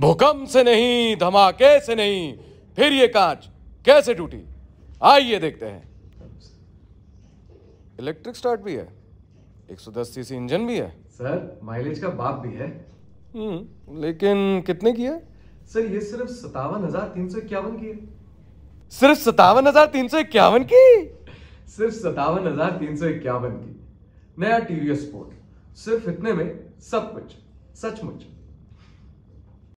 भूकंप से नहीं धमाके से नहीं फिर ये कांच कैसे टूटी आइए देखते हैं इलेक्ट्रिक स्टार्ट भी है 110 सीसी इंजन भी है सर माइलेज का बाप भी है हम्म, लेकिन कितने की है सर ये सिर्फ सतावन हजार तीन सौ इक्यावन की है सिर्फ सतावन हजार तीन सौ इक्यावन की सिर्फ सतावन हजार तीन सौ इक्यावन की नया टीवीएस स्पोर्ट सिर्फ इतने में सब कुछ सचमुच